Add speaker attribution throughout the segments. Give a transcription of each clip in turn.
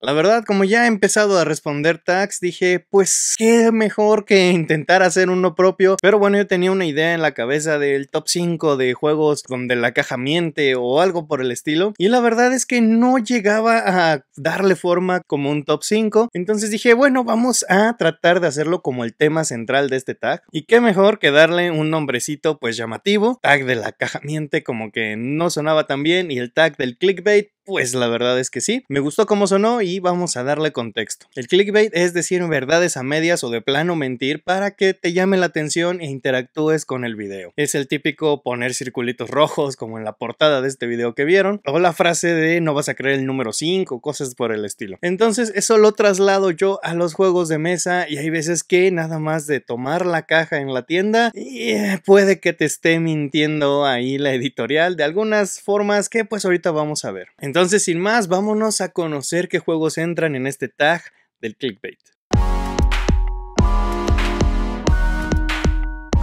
Speaker 1: La verdad, como ya he empezado a responder tags, dije, pues qué mejor que intentar hacer uno propio. Pero bueno, yo tenía una idea en la cabeza del top 5 de juegos donde la caja miente o algo por el estilo. Y la verdad es que no llegaba a darle forma como un top 5. Entonces dije, bueno, vamos a tratar de hacerlo como el tema central de este tag. Y qué mejor que darle un nombrecito pues llamativo. Tag de la caja miente como que no sonaba tan bien y el tag del clickbait pues la verdad es que sí, me gustó cómo sonó y vamos a darle contexto. El clickbait es decir verdades a medias o de plano mentir para que te llame la atención e interactúes con el video. Es el típico poner circulitos rojos como en la portada de este video que vieron o la frase de no vas a creer el número 5, cosas por el estilo. Entonces eso lo traslado yo a los juegos de mesa y hay veces que nada más de tomar la caja en la tienda y eh, puede que te esté mintiendo ahí la editorial de algunas formas que pues ahorita vamos a ver. Entonces, sin más, vámonos a conocer qué juegos entran en este tag del clickbait.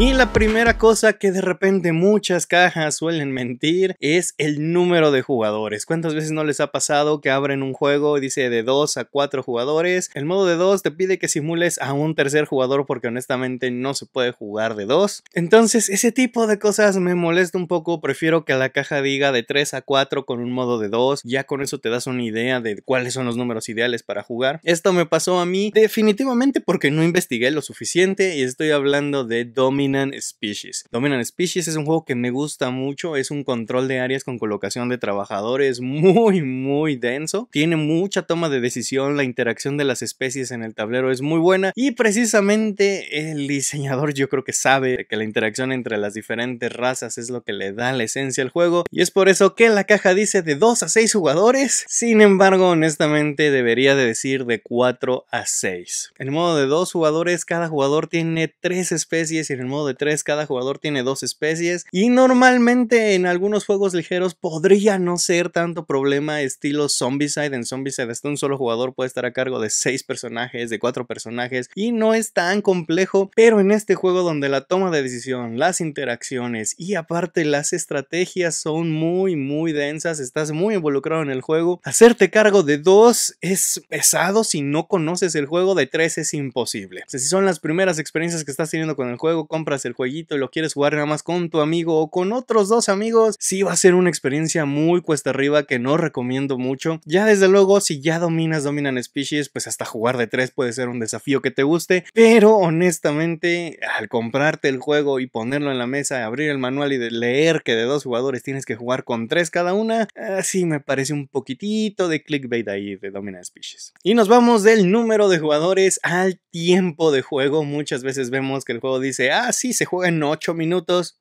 Speaker 1: Y la primera cosa que de repente muchas cajas suelen mentir es el número de jugadores. ¿Cuántas veces no les ha pasado que abren un juego y dice de 2 a 4 jugadores? El modo de 2 te pide que simules a un tercer jugador porque honestamente no se puede jugar de 2. Entonces ese tipo de cosas me molesta un poco, prefiero que la caja diga de 3 a 4 con un modo de 2, ya con eso te das una idea de cuáles son los números ideales para jugar. Esto me pasó a mí definitivamente porque no investigué lo suficiente y estoy hablando de Domino Dominant Species. Dominant Species es un juego que me gusta mucho, es un control de áreas con colocación de trabajadores muy, muy denso. Tiene mucha toma de decisión, la interacción de las especies en el tablero es muy buena y precisamente el diseñador yo creo que sabe que la interacción entre las diferentes razas es lo que le da la esencia al juego y es por eso que la caja dice de 2 a 6 jugadores. Sin embargo, honestamente debería de decir de 4 a 6. En modo de 2 jugadores, cada jugador tiene 3 especies y en el modo de tres cada jugador tiene dos especies y normalmente en algunos juegos ligeros podría no ser tanto problema estilo Zombicide. En Zombicide hasta un solo jugador puede estar a cargo de seis personajes, de cuatro personajes y no es tan complejo, pero en este juego donde la toma de decisión, las interacciones y aparte las estrategias son muy muy densas, estás muy involucrado en el juego, hacerte cargo de dos es pesado si no conoces el juego, de tres es imposible. si son las primeras experiencias que estás teniendo con el juego, compras el jueguito y lo quieres jugar nada más con tu amigo o con otros dos amigos, sí va a ser una experiencia muy cuesta arriba que no recomiendo mucho. Ya desde luego, si ya dominas Dominant Species, pues hasta jugar de tres puede ser un desafío que te guste, pero honestamente, al comprarte el juego y ponerlo en la mesa, abrir el manual y leer que de dos jugadores tienes que jugar con tres cada una, así ah, me parece un poquitito de clickbait ahí de Dominant Species. Y nos vamos del número de jugadores al tiempo de juego. Muchas veces vemos que el juego dice, ah, Así, ah, se juega en 8 minutos,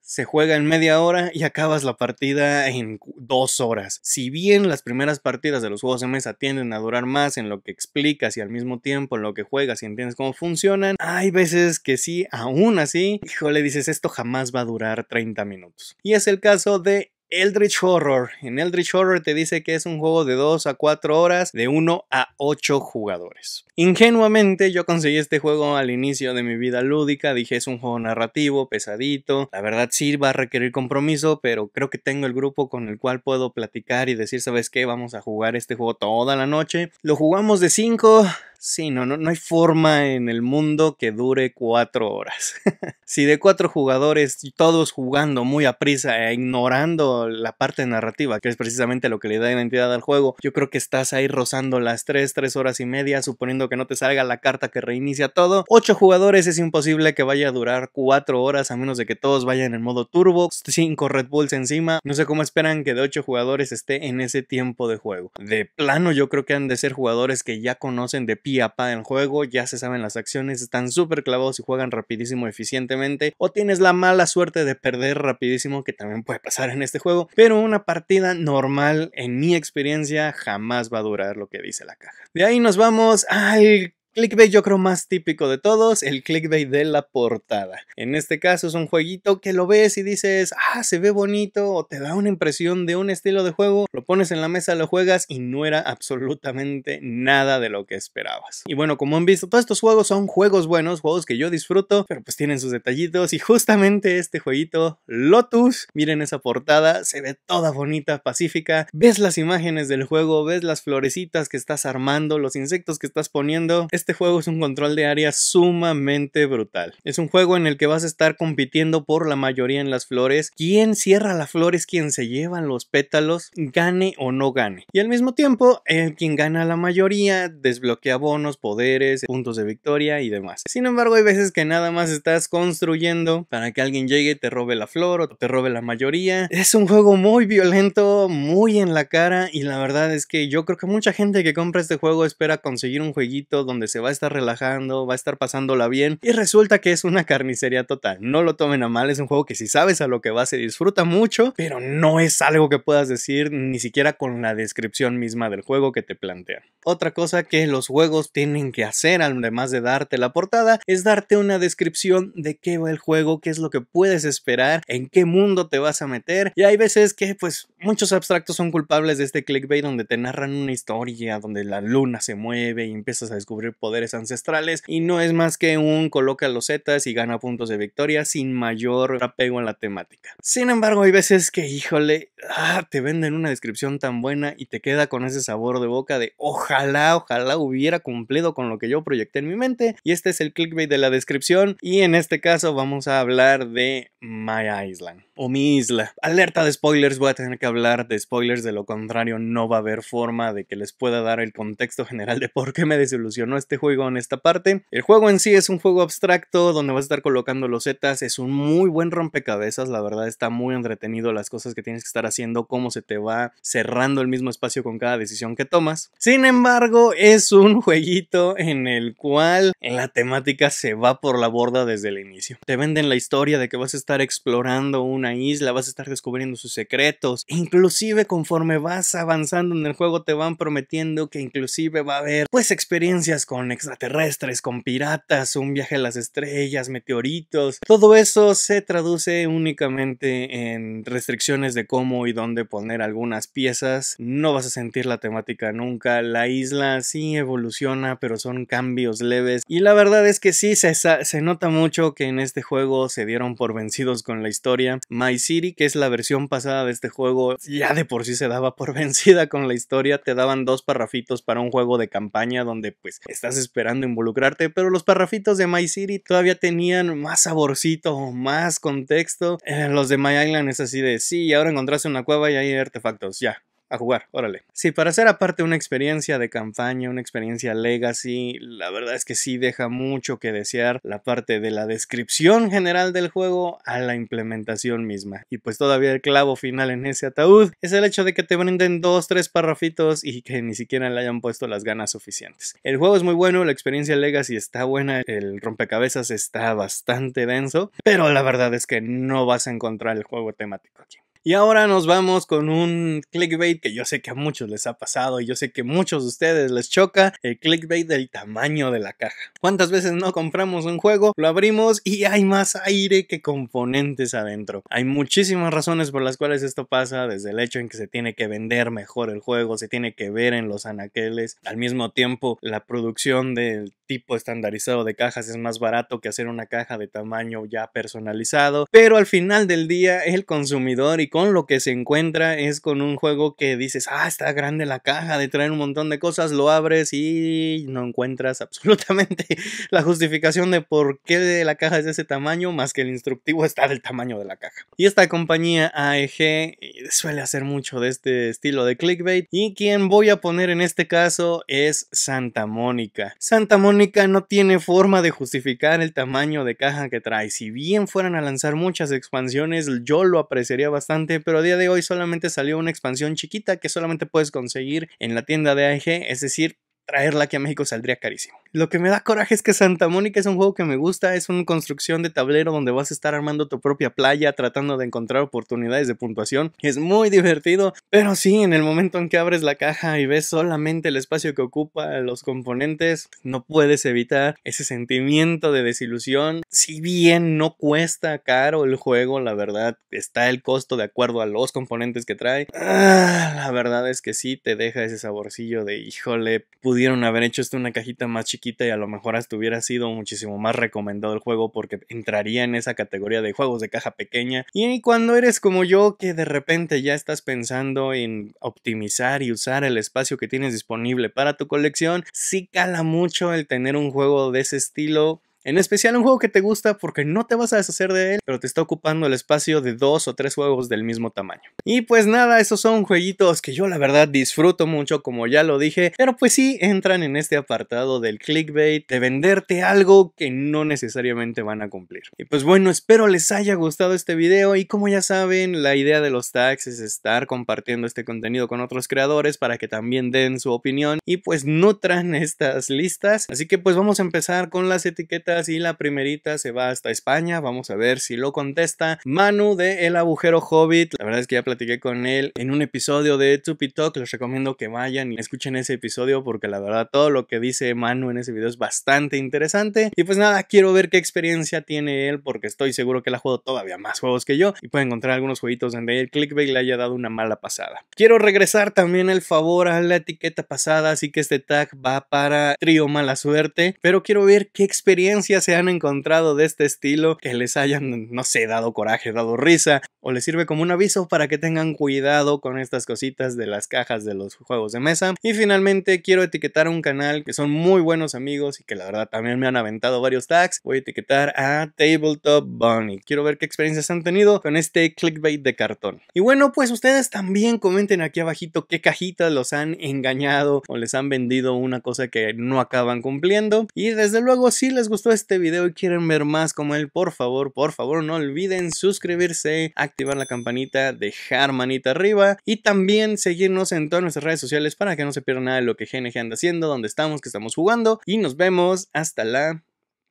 Speaker 1: se juega en media hora y acabas la partida en dos horas. Si bien las primeras partidas de los juegos de mesa tienden a durar más en lo que explicas y al mismo tiempo en lo que juegas y entiendes cómo funcionan, hay veces que sí, aún así, le dices esto jamás va a durar 30 minutos. Y es el caso de Eldritch Horror. En Eldritch Horror te dice que es un juego de 2 a 4 horas de 1 a 8 jugadores. Ingenuamente yo conseguí este juego al inicio de mi vida lúdica, dije es un juego narrativo, pesadito, la verdad sí va a requerir compromiso, pero creo que tengo el grupo con el cual puedo platicar y decir, ¿sabes qué? Vamos a jugar este juego toda la noche. Lo jugamos de 5, Sí, no, no, no hay forma en el mundo que dure cuatro horas. si de cuatro jugadores, todos jugando muy a prisa e ignorando la parte narrativa, que es precisamente lo que le da identidad al juego, yo creo que estás ahí rozando las tres, tres horas y media, suponiendo que no te salga la carta que reinicia todo. Ocho jugadores es imposible que vaya a durar cuatro horas, a menos de que todos vayan en modo turbo, cinco Red Bulls encima. No sé cómo esperan que de ocho jugadores esté en ese tiempo de juego. De plano, yo creo que han de ser jugadores que ya conocen de pie apaga el juego, ya se saben las acciones, están súper clavados y juegan rapidísimo, eficientemente, o tienes la mala suerte de perder rapidísimo, que también puede pasar en este juego, pero una partida normal, en mi experiencia, jamás va a durar lo que dice la caja. De ahí nos vamos al Clickbait yo creo más típico de todos, el clickbait de la portada. En este caso es un jueguito que lo ves y dices, ah, se ve bonito o te da una impresión de un estilo de juego, lo pones en la mesa, lo juegas y no era absolutamente nada de lo que esperabas. Y bueno, como han visto, todos estos juegos son juegos buenos, juegos que yo disfruto, pero pues tienen sus detallitos y justamente este jueguito, Lotus, miren esa portada, se ve toda bonita, pacífica, ves las imágenes del juego, ves las florecitas que estás armando, los insectos que estás poniendo, este juego es un control de área sumamente brutal. Es un juego en el que vas a estar compitiendo por la mayoría en las flores. Quien cierra las flores, quien se lleva los pétalos, gane o no gane. Y al mismo tiempo, el quien gana la mayoría desbloquea bonos, poderes, puntos de victoria y demás. Sin embargo, hay veces que nada más estás construyendo para que alguien llegue, y te robe la flor o te robe la mayoría. Es un juego muy violento, muy en la cara y la verdad es que yo creo que mucha gente que compra este juego espera conseguir un jueguito donde se va a estar relajando, va a estar pasándola bien y resulta que es una carnicería total. No lo tomen a mal, es un juego que si sabes a lo que va se disfruta mucho, pero no es algo que puedas decir ni siquiera con la descripción misma del juego que te plantean. Otra cosa que los juegos tienen que hacer, además de darte la portada, es darte una descripción de qué va el juego, qué es lo que puedes esperar, en qué mundo te vas a meter y hay veces que pues muchos abstractos son culpables de este clickbait donde te narran una historia donde la luna se mueve y empiezas a descubrir poderes ancestrales y no es más que un coloca los zetas y gana puntos de victoria sin mayor apego en la temática. Sin embargo, hay veces que, híjole, ah, te venden una descripción tan buena y te queda con ese sabor de boca de ojalá, ojalá hubiera cumplido con lo que yo proyecté en mi mente y este es el clickbait de la descripción y en este caso vamos a hablar de My Island o mi isla. Alerta de spoilers, voy a tener que hablar de spoilers, de lo contrario no va a haber forma de que les pueda dar el contexto general de por qué me desilusionó este juego en esta parte. El juego en sí es un juego abstracto donde vas a estar colocando los zetas, es un muy buen rompecabezas, la verdad está muy entretenido las cosas que tienes que estar haciendo, cómo se te va cerrando el mismo espacio con cada decisión que tomas. Sin embargo, es un jueguito en el cual la temática se va por la borda desde el inicio. Te venden la historia de que vas a estar explorando una isla, vas a estar descubriendo sus secretos. E inclusive conforme vas avanzando en el juego te van prometiendo que inclusive va a haber pues experiencias con extraterrestres, con piratas, un viaje a las estrellas, meteoritos. Todo eso se traduce únicamente en restricciones de cómo y dónde poner algunas piezas. No vas a sentir la temática nunca. La isla sí evoluciona, pero son cambios leves. Y la verdad es que sí se, se nota mucho que en este juego se dieron por vencidos con la historia. My City, que es la versión pasada de este juego, ya de por sí se daba por vencida con la historia. Te daban dos parrafitos para un juego de campaña donde pues estás esperando involucrarte, pero los parrafitos de My City todavía tenían más saborcito, más contexto. Eh, los de My Island es así de, sí, ahora encontraste una cueva y hay artefactos, ya, a jugar, órale. Sí, para ser aparte una experiencia de campaña, una experiencia legacy, la verdad es que sí deja mucho que desear la parte de la descripción general del juego a la implementación misma. Y pues todavía el clavo final en ese ataúd es el hecho de que te brinden dos, tres parrafitos y que ni siquiera le hayan puesto las ganas suficientes. El juego es muy bueno, la experiencia legacy está buena, el rompecabezas está bastante denso, pero la verdad es que no vas a encontrar el juego temático aquí. Y ahora nos vamos con un clickbait que yo sé que a muchos les ha pasado y yo sé que a muchos de ustedes les choca el clickbait del tamaño de la caja. ¿Cuántas veces no compramos un juego, lo abrimos y hay más aire que componentes adentro? Hay muchísimas razones por las cuales esto pasa, desde el hecho en que se tiene que vender mejor el juego, se tiene que ver en los anaqueles, al mismo tiempo la producción del tipo estandarizado de cajas es más barato que hacer una caja de tamaño ya personalizado, pero al final del día el consumidor y con lo que se encuentra es con un juego que dices, ah, está grande la caja de traer un montón de cosas, lo abres y no encuentras absolutamente la justificación de por qué la caja es de ese tamaño, más que el instructivo está del tamaño de la caja. Y esta compañía AEG eh, suele hacer mucho de este estilo de clickbait y quien voy a poner en este caso es Santa Mónica. Santa Mónica no tiene forma de justificar el tamaño de caja que trae. Si bien fueran a lanzar muchas expansiones, yo lo apreciaría bastante pero a día de hoy solamente salió una expansión chiquita que solamente puedes conseguir en la tienda de AEG, es decir, traerla aquí a México saldría carísimo. Lo que me da coraje es que Santa Mónica es un juego que me gusta, es una construcción de tablero donde vas a estar armando tu propia playa, tratando de encontrar oportunidades de puntuación. Es muy divertido, pero sí, en el momento en que abres la caja y ves solamente el espacio que ocupa los componentes, no puedes evitar ese sentimiento de desilusión. Si bien no cuesta caro el juego, la verdad, está el costo de acuerdo a los componentes que trae. Ah, la verdad es que sí te deja ese saborcillo de híjole, pudieron haber hecho esto una cajita más chiquita y a lo mejor hasta hubiera sido muchísimo más recomendado el juego porque entraría en esa categoría de juegos de caja pequeña. Y cuando eres como yo que de repente ya estás pensando en optimizar y usar el espacio que tienes disponible para tu colección, sí cala mucho el tener un juego de ese estilo en especial un juego que te gusta porque no te vas a deshacer de él, pero te está ocupando el espacio de dos o tres juegos del mismo tamaño. Y pues nada, esos son jueguitos que yo la verdad disfruto mucho, como ya lo dije, pero pues sí entran en este apartado del clickbait, de venderte algo que no necesariamente van a cumplir. Y pues bueno, espero les haya gustado este video y como ya saben, la idea de los tags es estar compartiendo este contenido con otros creadores para que también den su opinión y pues nutran estas listas. Así que pues vamos a empezar con las etiquetas y la primerita se va hasta España. Vamos a ver si lo contesta Manu de El Agujero Hobbit. La verdad es que ya platiqué con él en un episodio de Tupi Talk. Les recomiendo que vayan y escuchen ese episodio porque la verdad todo lo que dice Manu en ese video es bastante interesante. Y pues nada, quiero ver qué experiencia tiene él porque estoy seguro que la ha jugado todavía más juegos que yo y puede encontrar algunos jueguitos donde el clickbait le haya dado una mala pasada. Quiero regresar también el favor a la etiqueta pasada, así que este tag va para Trío Mala Suerte, pero quiero ver qué experiencia se han encontrado de este estilo que les hayan, no sé, dado coraje, dado risa, o les sirve como un aviso para que tengan cuidado con estas cositas de las cajas de los juegos de mesa. Y finalmente quiero etiquetar un canal que son muy buenos amigos y que la verdad también me han aventado varios tags. Voy a etiquetar a Tabletop Bunny. Quiero ver qué experiencias han tenido con este clickbait de cartón. Y bueno, pues ustedes también comenten aquí abajito qué cajitas los han engañado o les han vendido una cosa que no acaban cumpliendo. Y desde luego, si les gustó este video y quieren ver más como él, por favor, por favor, no olviden suscribirse, activar la campanita, dejar manita arriba y también seguirnos en todas nuestras redes sociales para que no se pierda nada de lo que GNG anda haciendo, donde estamos, que estamos jugando y nos vemos hasta la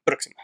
Speaker 1: próxima.